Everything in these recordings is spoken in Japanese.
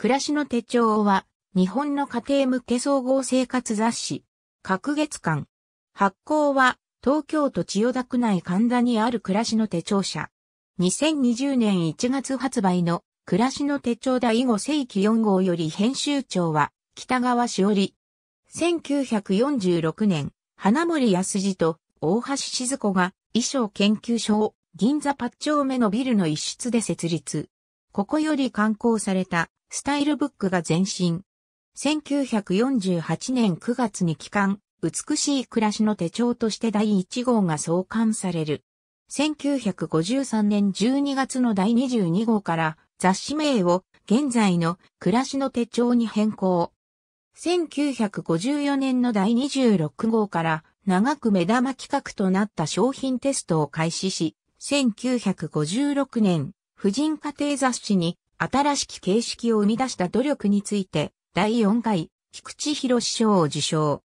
暮らしの手帳は、日本の家庭向け総合生活雑誌、各月間。発行は、東京都千代田区内神田にある暮らしの手帳社。2020年1月発売の、暮らしの手帳第5世紀4号より編集長は、北川しおり。1946年、花森康二と大橋静子が、衣装研究所を銀座八丁目のビルの一室で設立。ここより刊行されたスタイルブックが前身。1948年9月に帰還、美しい暮らしの手帳として第1号が創刊される。1953年12月の第22号から雑誌名を現在の暮らしの手帳に変更。1954年の第26号から長く目玉企画となった商品テストを開始し、1956年、婦人家庭雑誌に新しき形式を生み出した努力について、第4回、菊池博賞を受賞。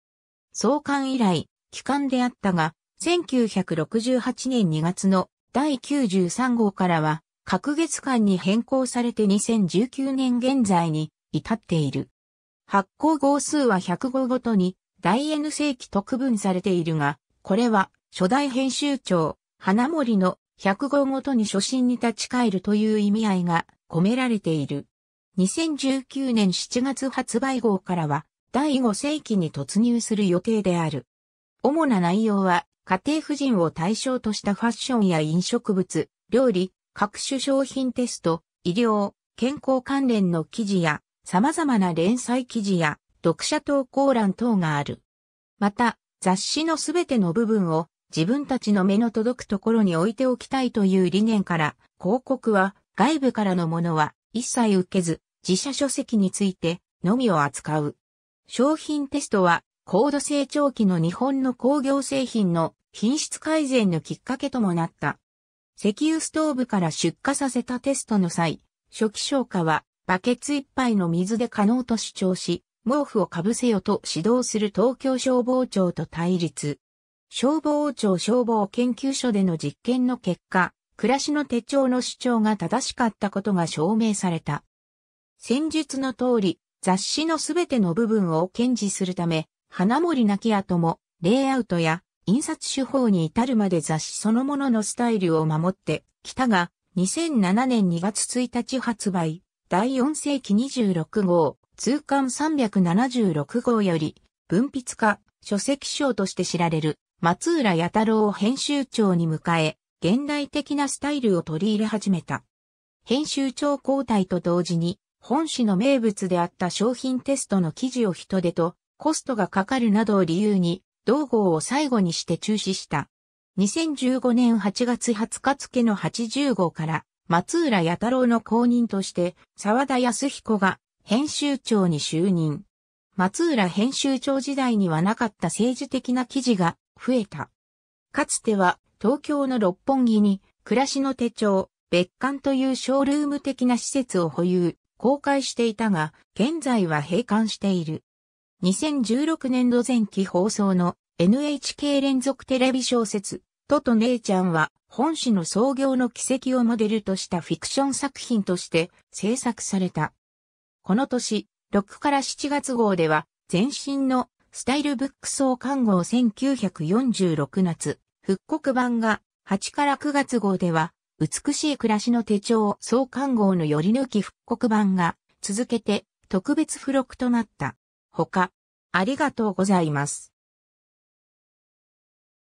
創刊以来、期間であったが、1968年2月の第93号からは、各月間に変更されて2019年現在に至っている。発行号数は100号ごとに、大 N 世紀と区分されているが、これは、初代編集長、花森の100号ごとに初心に立ち返るという意味合いが込められている。2019年7月発売号からは第5世紀に突入する予定である。主な内容は家庭婦人を対象としたファッションや飲食物、料理、各種商品テスト、医療、健康関連の記事や様々な連載記事や読者投稿欄等がある。また、雑誌のすべての部分を自分たちの目の届くところに置いておきたいという理念から、広告は外部からのものは一切受けず、自社書籍についてのみを扱う。商品テストは高度成長期の日本の工業製品の品質改善のきっかけともなった。石油ストーブから出荷させたテストの際、初期消火はバケツ一杯の水で可能と主張し、毛布をかぶせよと指導する東京消防庁と対立。消防庁消防研究所での実験の結果、暮らしの手帳の主張が正しかったことが証明された。戦術の通り、雑誌のすべての部分を堅持するため、花森なき後も、レイアウトや印刷手法に至るまで雑誌そのもののスタイルを守ってきたが、2007年2月1日発売、第4世紀26号、通巻376号より、文筆家、書籍賞として知られる、松浦弥太郎を編集長に迎え、現代的なスタイルを取り入れ始めた。編集長交代と同時に、本誌の名物であった商品テストの記事を人手とコストがかかるなどを理由に、同号を最後にして中止した。2015年8月20日付の80号から、松浦弥太郎の後任として、沢田康彦が編集長に就任。松浦編集長時代にはなかった政治的な記事が増えた。かつては東京の六本木に、暮らしの手帳、別館というショールーム的な施設を保有、公開していたが、現在は閉館している。2016年度前期放送の NHK 連続テレビ小説、トと姉ちゃんは、本誌の創業の軌跡をモデルとしたフィクション作品として制作された。この年、6から7月号では、前身のスタイルブック総看護1946夏、復刻版が8から9月号では、美しい暮らしの手帳創刊号のより抜き復刻版が続けて特別付録となった。他、ありがとうございます。